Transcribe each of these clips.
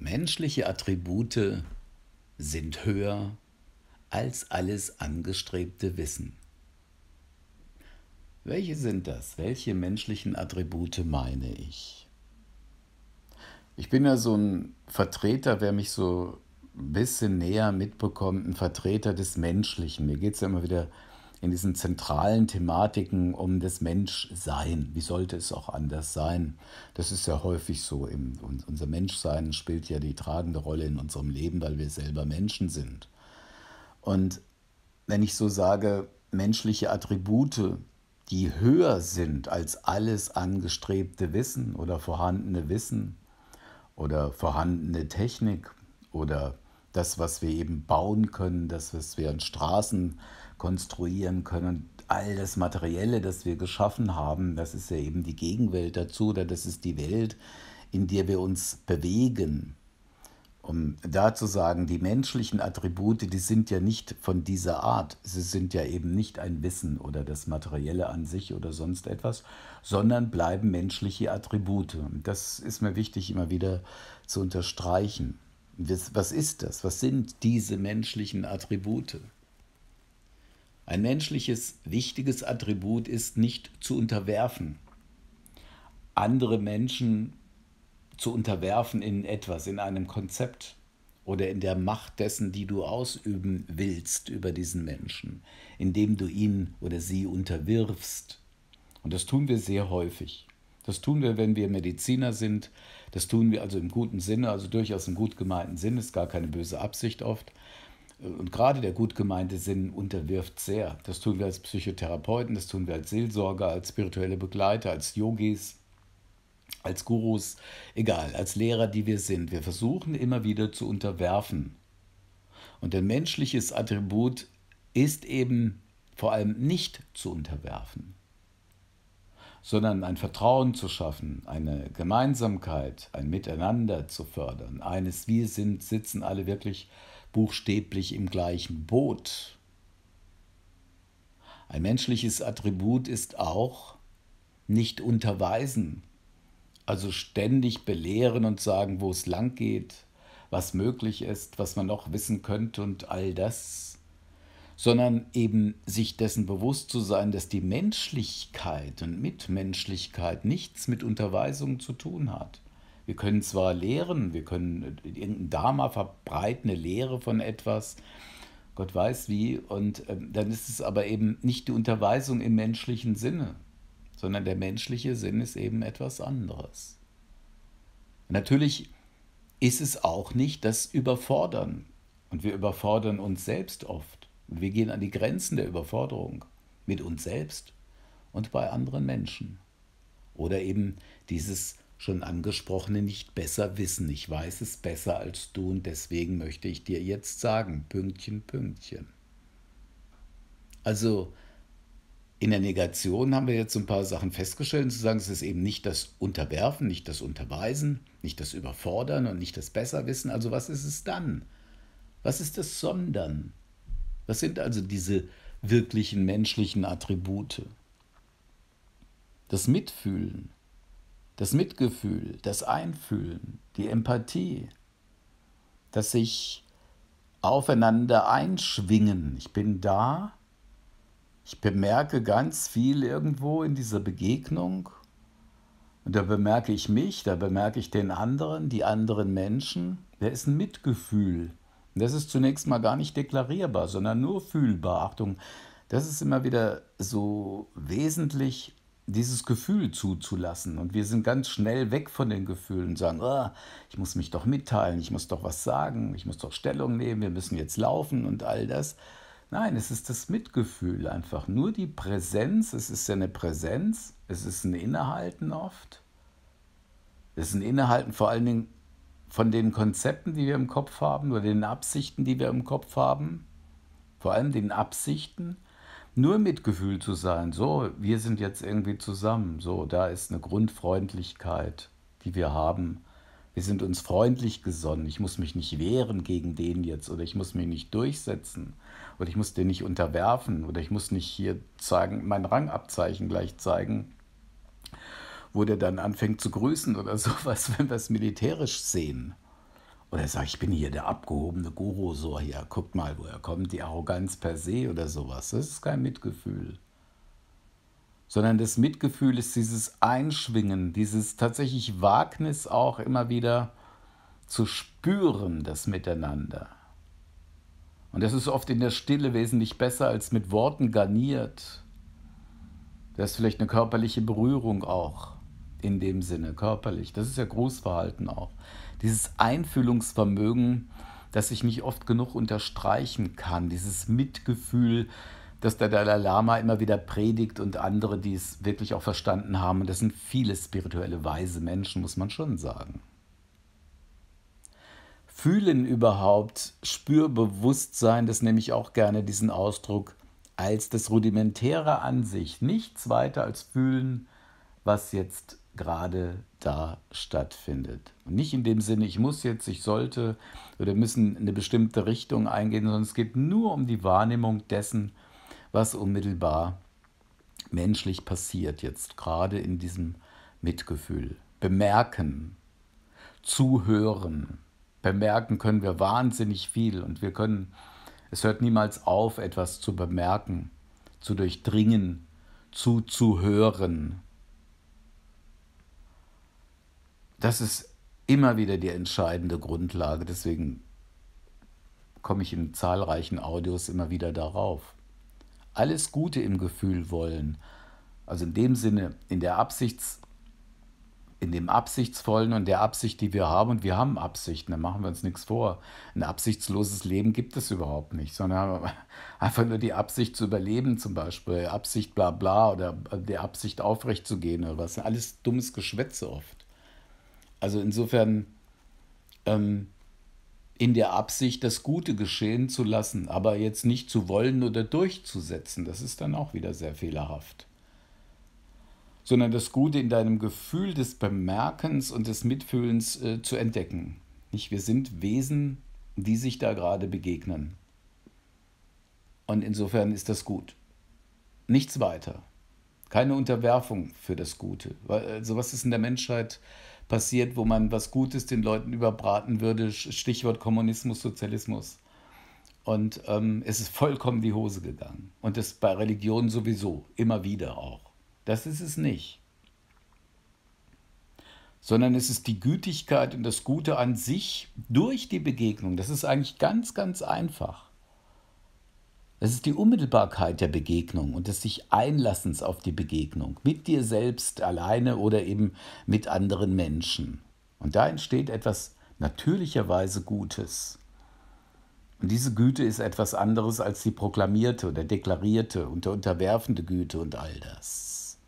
Menschliche Attribute sind höher als alles angestrebte Wissen. Welche sind das? Welche menschlichen Attribute meine ich? Ich bin ja so ein Vertreter, wer mich so ein bisschen näher mitbekommt, ein Vertreter des Menschlichen. Mir geht es ja immer wieder in diesen zentralen Thematiken um das Menschsein. Wie sollte es auch anders sein? Das ist ja häufig so. Im, unser Menschsein spielt ja die tragende Rolle in unserem Leben, weil wir selber Menschen sind. Und wenn ich so sage, menschliche Attribute, die höher sind als alles angestrebte Wissen oder vorhandene Wissen oder vorhandene Technik oder das, was wir eben bauen können, das, was wir an Straßen konstruieren können. All das Materielle, das wir geschaffen haben, das ist ja eben die Gegenwelt dazu oder das ist die Welt, in der wir uns bewegen. Um da zu sagen, die menschlichen Attribute, die sind ja nicht von dieser Art. Sie sind ja eben nicht ein Wissen oder das Materielle an sich oder sonst etwas, sondern bleiben menschliche Attribute. Das ist mir wichtig immer wieder zu unterstreichen. Was ist das? Was sind diese menschlichen Attribute? Ein menschliches wichtiges Attribut ist nicht zu unterwerfen. Andere Menschen zu unterwerfen in etwas, in einem Konzept oder in der Macht dessen, die du ausüben willst über diesen Menschen, indem du ihn oder sie unterwirfst. Und das tun wir sehr häufig. Das tun wir, wenn wir Mediziner sind. Das tun wir also im guten Sinne, also durchaus im gut gemeinten Sinne, ist gar keine böse Absicht oft. Und gerade der gut gemeinte Sinn unterwirft sehr. Das tun wir als Psychotherapeuten, das tun wir als Seelsorger, als spirituelle Begleiter, als Yogis, als Gurus, egal, als Lehrer, die wir sind. Wir versuchen immer wieder zu unterwerfen. Und ein menschliches Attribut ist eben vor allem nicht zu unterwerfen, sondern ein Vertrauen zu schaffen, eine Gemeinsamkeit, ein Miteinander zu fördern. Eines, wir sind, sitzen alle wirklich buchstäblich im gleichen Boot. Ein menschliches Attribut ist auch nicht unterweisen, also ständig belehren und sagen, wo es lang geht, was möglich ist, was man noch wissen könnte und all das, sondern eben sich dessen bewusst zu sein, dass die Menschlichkeit und Mitmenschlichkeit nichts mit Unterweisung zu tun hat. Wir können zwar lehren, wir können irgendein Dharma verbreiten, eine Lehre von etwas, Gott weiß wie, und ähm, dann ist es aber eben nicht die Unterweisung im menschlichen Sinne, sondern der menschliche Sinn ist eben etwas anderes. Natürlich ist es auch nicht das Überfordern. Und wir überfordern uns selbst oft. Wir gehen an die Grenzen der Überforderung mit uns selbst und bei anderen Menschen. Oder eben dieses schon angesprochene nicht besser wissen. Ich weiß es besser als du und deswegen möchte ich dir jetzt sagen, Pünktchen, Pünktchen. Also in der Negation haben wir jetzt ein paar Sachen festgestellt, zu sagen, es ist eben nicht das Unterwerfen, nicht das Unterweisen, nicht das Überfordern und nicht das Besserwissen. Also was ist es dann? Was ist das Sondern? Was sind also diese wirklichen menschlichen Attribute? Das Mitfühlen, das Mitgefühl, das Einfühlen, die Empathie, das sich aufeinander einschwingen. Ich bin da, ich bemerke ganz viel irgendwo in dieser Begegnung und da bemerke ich mich, da bemerke ich den anderen, die anderen Menschen. Da ist ein Mitgefühl. Und das ist zunächst mal gar nicht deklarierbar, sondern nur fühlbar. Achtung, das ist immer wieder so wesentlich dieses Gefühl zuzulassen. Und wir sind ganz schnell weg von den Gefühlen und sagen, oh, ich muss mich doch mitteilen, ich muss doch was sagen, ich muss doch Stellung nehmen, wir müssen jetzt laufen und all das. Nein, es ist das Mitgefühl einfach. Nur die Präsenz, es ist ja eine Präsenz, es ist ein Innehalten oft. Es ist ein Innehalten vor allen Dingen von den Konzepten, die wir im Kopf haben oder den Absichten, die wir im Kopf haben. Vor allem den Absichten nur Mitgefühl zu sein. So, wir sind jetzt irgendwie zusammen. So, da ist eine Grundfreundlichkeit, die wir haben. Wir sind uns freundlich gesonnen. Ich muss mich nicht wehren gegen den jetzt oder ich muss mich nicht durchsetzen oder ich muss den nicht unterwerfen oder ich muss nicht hier zeigen, mein Rangabzeichen gleich zeigen, wo der dann anfängt zu grüßen oder sowas, wenn wir es militärisch sehen. Oder sage ich bin hier der abgehobene Guru, so hier, guckt mal, woher kommt die Arroganz per se oder sowas. Das ist kein Mitgefühl. Sondern das Mitgefühl ist dieses Einschwingen, dieses tatsächlich Wagnis auch immer wieder zu spüren, das Miteinander. Und das ist oft in der Stille wesentlich besser als mit Worten garniert. Das ist vielleicht eine körperliche Berührung auch in dem Sinne, körperlich. Das ist ja Grußverhalten auch. Dieses Einfühlungsvermögen, das ich nicht oft genug unterstreichen kann, dieses Mitgefühl, das der Dalai Lama immer wieder predigt und andere, die es wirklich auch verstanden haben. Und das sind viele spirituelle weise Menschen, muss man schon sagen. Fühlen überhaupt, Spürbewusstsein, das nehme ich auch gerne diesen Ausdruck, als das Rudimentäre an sich. Nichts weiter als fühlen, was jetzt gerade da stattfindet. Und nicht in dem Sinne, ich muss jetzt, ich sollte oder müssen eine bestimmte Richtung eingehen, sondern es geht nur um die Wahrnehmung dessen, was unmittelbar menschlich passiert, jetzt gerade in diesem Mitgefühl. Bemerken, zuhören. Bemerken können wir wahnsinnig viel und wir können, es hört niemals auf, etwas zu bemerken, zu durchdringen, zuzuhören. Das ist immer wieder die entscheidende Grundlage. Deswegen komme ich in zahlreichen Audios immer wieder darauf. Alles Gute im Gefühl wollen, also in dem Sinne, in der Absichts, in dem Absichtsvollen und der Absicht, die wir haben, und wir haben Absichten, da machen wir uns nichts vor. Ein absichtsloses Leben gibt es überhaupt nicht, sondern einfach nur die Absicht zu überleben, zum Beispiel, Absicht bla bla oder die Absicht aufrecht zu gehen oder was. Alles dummes Geschwätze oft. Also insofern ähm, in der Absicht, das Gute geschehen zu lassen, aber jetzt nicht zu wollen oder durchzusetzen, das ist dann auch wieder sehr fehlerhaft. Sondern das Gute in deinem Gefühl des Bemerkens und des Mitfühlens äh, zu entdecken. Nicht? Wir sind Wesen, die sich da gerade begegnen. Und insofern ist das gut. Nichts weiter. Keine Unterwerfung für das Gute. Weil, also was ist in der Menschheit passiert, wo man was Gutes den Leuten überbraten würde. Stichwort Kommunismus, Sozialismus. Und ähm, es ist vollkommen die Hose gegangen. Und das bei Religionen sowieso, immer wieder auch. Das ist es nicht. Sondern es ist die Gütigkeit und das Gute an sich durch die Begegnung. Das ist eigentlich ganz, ganz einfach. Es ist die Unmittelbarkeit der Begegnung und des sich Einlassens auf die Begegnung mit dir selbst alleine oder eben mit anderen Menschen. Und da entsteht etwas natürlicherweise Gutes. Und diese Güte ist etwas anderes als die proklamierte oder deklarierte und der unterwerfende Güte und all das.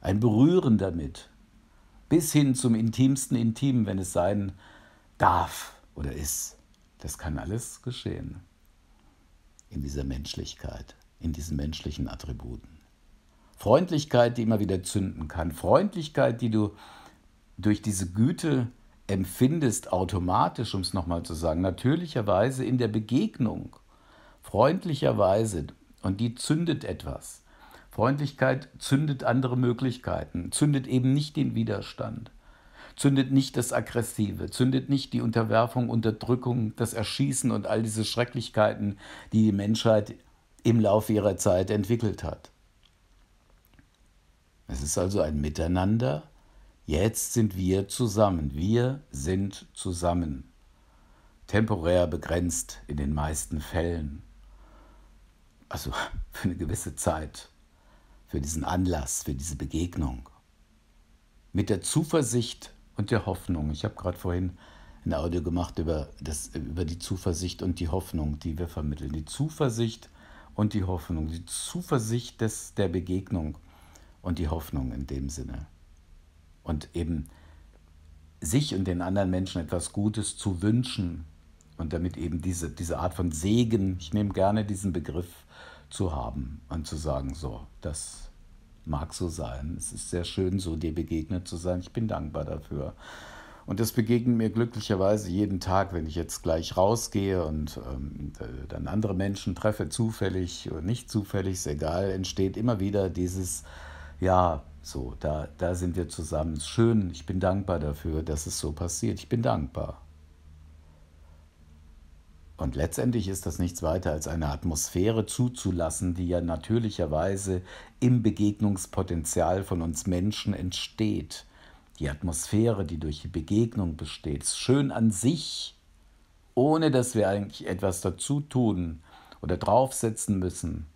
Ein Berühren damit, bis hin zum intimsten Intimen, wenn es sein darf oder ist. Das kann alles geschehen in dieser Menschlichkeit, in diesen menschlichen Attributen. Freundlichkeit, die immer wieder zünden kann. Freundlichkeit, die du durch diese Güte empfindest, automatisch, um es nochmal zu sagen, natürlicherweise in der Begegnung. Freundlicherweise. Und die zündet etwas. Freundlichkeit zündet andere Möglichkeiten, zündet eben nicht den Widerstand zündet nicht das Aggressive, zündet nicht die Unterwerfung, Unterdrückung, das Erschießen und all diese Schrecklichkeiten, die die Menschheit im Laufe ihrer Zeit entwickelt hat. Es ist also ein Miteinander. Jetzt sind wir zusammen. Wir sind zusammen. Temporär begrenzt in den meisten Fällen. Also für eine gewisse Zeit. Für diesen Anlass, für diese Begegnung. Mit der Zuversicht, und der Hoffnung. Ich habe gerade vorhin ein Audio gemacht über, das, über die Zuversicht und die Hoffnung, die wir vermitteln. Die Zuversicht und die Hoffnung. Die Zuversicht des, der Begegnung und die Hoffnung in dem Sinne. Und eben sich und den anderen Menschen etwas Gutes zu wünschen und damit eben diese, diese Art von Segen, ich nehme gerne diesen Begriff, zu haben und zu sagen, so, das Mag so sein. Es ist sehr schön, so dir begegnet zu sein. Ich bin dankbar dafür. Und das begegnet mir glücklicherweise jeden Tag, wenn ich jetzt gleich rausgehe und ähm, dann andere Menschen treffe, zufällig oder nicht zufällig, ist egal, entsteht immer wieder dieses, ja, so, da, da sind wir zusammen. Schön, ich bin dankbar dafür, dass es so passiert. Ich bin dankbar. Und letztendlich ist das nichts weiter als eine Atmosphäre zuzulassen, die ja natürlicherweise im Begegnungspotenzial von uns Menschen entsteht. Die Atmosphäre, die durch die Begegnung besteht, ist schön an sich, ohne dass wir eigentlich etwas dazu tun oder draufsetzen müssen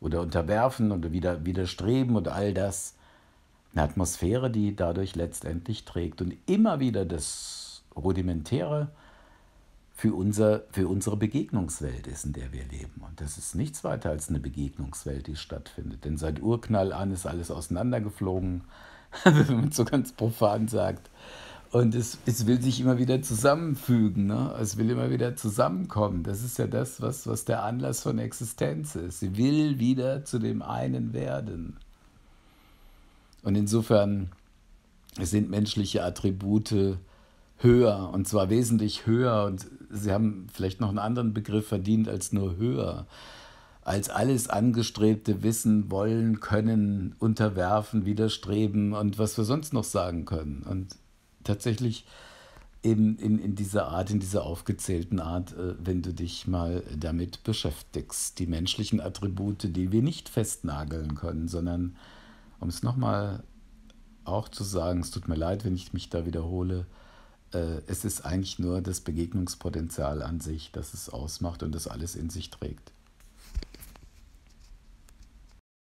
oder unterwerfen oder wieder widerstreben oder all das. Eine Atmosphäre, die dadurch letztendlich trägt und immer wieder das Rudimentäre, für, unser, für unsere Begegnungswelt ist, in der wir leben. Und das ist nichts weiter als eine Begegnungswelt, die stattfindet. Denn seit Urknall an ist alles auseinandergeflogen, wenn man es so ganz profan sagt. Und es, es will sich immer wieder zusammenfügen, ne? es will immer wieder zusammenkommen. Das ist ja das, was, was der Anlass von Existenz ist. Sie will wieder zu dem einen werden. Und insofern sind menschliche Attribute höher und zwar wesentlich höher und sie haben vielleicht noch einen anderen Begriff verdient als nur höher, als alles angestrebte Wissen, wollen, können, unterwerfen, widerstreben und was wir sonst noch sagen können. Und tatsächlich eben in, in dieser Art, in dieser aufgezählten Art, äh, wenn du dich mal damit beschäftigst. Die menschlichen Attribute, die wir nicht festnageln können, sondern, um es nochmal auch zu sagen, es tut mir leid, wenn ich mich da wiederhole, äh, es ist eigentlich nur das Begegnungspotenzial an sich, das es ausmacht und das alles in sich trägt.